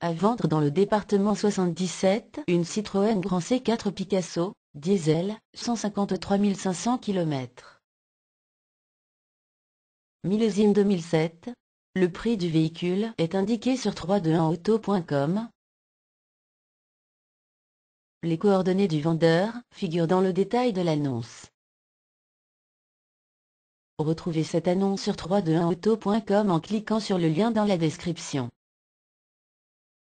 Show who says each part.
Speaker 1: À vendre dans le département 77, une Citroën Grand C4 Picasso, diesel, 153 500 km. Millésime 2007. Le prix du véhicule est indiqué sur
Speaker 2: 321auto.com. Les coordonnées du vendeur figurent dans le détail de l'annonce. Retrouvez cette annonce sur 321auto.com en cliquant sur le lien dans la description.